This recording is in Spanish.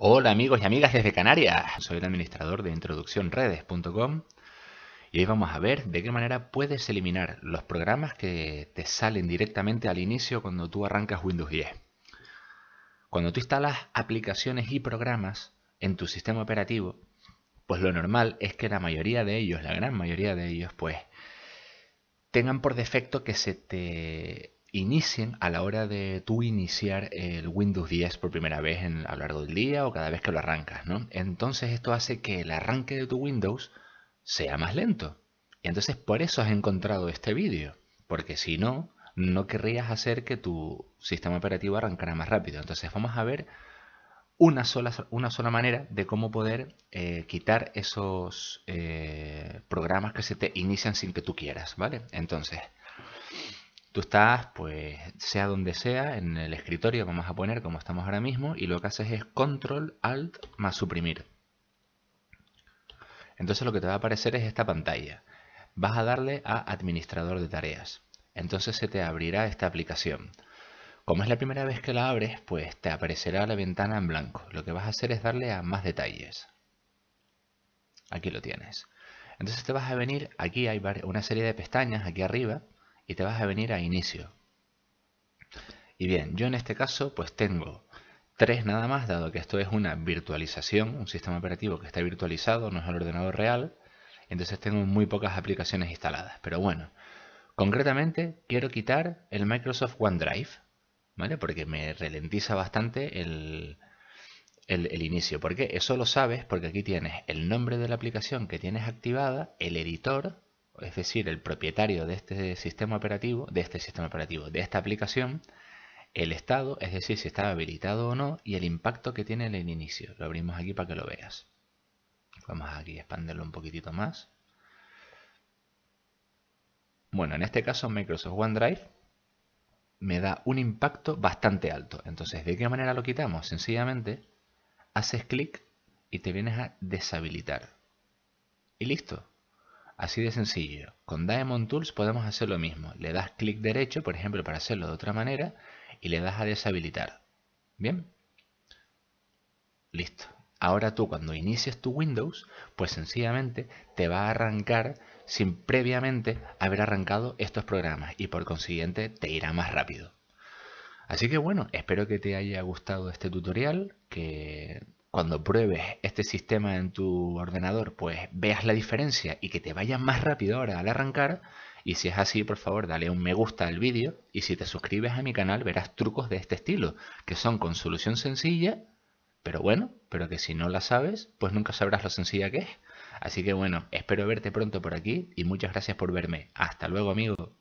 Hola amigos y amigas desde Canarias. Soy el administrador de introduccionredes.com y hoy vamos a ver de qué manera puedes eliminar los programas que te salen directamente al inicio cuando tú arrancas Windows 10. Cuando tú instalas aplicaciones y programas en tu sistema operativo, pues lo normal es que la mayoría de ellos, la gran mayoría de ellos, pues tengan por defecto que se te inicien a la hora de tú iniciar el Windows 10 por primera vez en, a lo largo del día o cada vez que lo arrancas, ¿no? Entonces esto hace que el arranque de tu Windows sea más lento. Y entonces por eso has encontrado este vídeo, porque si no, no querrías hacer que tu sistema operativo arrancara más rápido. Entonces vamos a ver una sola, una sola manera de cómo poder eh, quitar esos eh, programas que se te inician sin que tú quieras, ¿vale? Entonces... Tú estás, pues, sea donde sea, en el escritorio, vamos a poner como estamos ahora mismo, y lo que haces es control, alt, más suprimir. Entonces lo que te va a aparecer es esta pantalla. Vas a darle a administrador de tareas. Entonces se te abrirá esta aplicación. Como es la primera vez que la abres, pues te aparecerá la ventana en blanco. Lo que vas a hacer es darle a más detalles. Aquí lo tienes. Entonces te vas a venir, aquí hay una serie de pestañas aquí arriba y te vas a venir a inicio. Y bien, yo en este caso pues tengo tres nada más, dado que esto es una virtualización, un sistema operativo que está virtualizado, no es el ordenador real, entonces tengo muy pocas aplicaciones instaladas. Pero bueno, concretamente quiero quitar el Microsoft OneDrive, ¿vale? Porque me ralentiza bastante el, el, el inicio. Porque eso lo sabes porque aquí tienes el nombre de la aplicación que tienes activada, el editor, es decir, el propietario de este sistema operativo, de este sistema operativo, de esta aplicación, el estado, es decir, si está habilitado o no, y el impacto que tiene en el inicio. Lo abrimos aquí para que lo veas. Vamos aquí a expandirlo un poquitito más. Bueno, en este caso Microsoft OneDrive me da un impacto bastante alto. Entonces, ¿de qué manera lo quitamos? Sencillamente, haces clic y te vienes a deshabilitar. Y listo, Así de sencillo. Con Daemon Tools podemos hacer lo mismo. Le das clic derecho, por ejemplo, para hacerlo de otra manera, y le das a deshabilitar. ¿Bien? Listo. Ahora tú cuando inicies tu Windows, pues sencillamente te va a arrancar sin previamente haber arrancado estos programas y por consiguiente te irá más rápido. Así que bueno, espero que te haya gustado este tutorial, que cuando pruebes este sistema en tu ordenador, pues veas la diferencia y que te vaya más rápido ahora al arrancar. Y si es así, por favor, dale un me gusta al vídeo y si te suscribes a mi canal verás trucos de este estilo, que son con solución sencilla, pero bueno, pero que si no la sabes, pues nunca sabrás lo sencilla que es. Así que bueno, espero verte pronto por aquí y muchas gracias por verme. Hasta luego, amigo.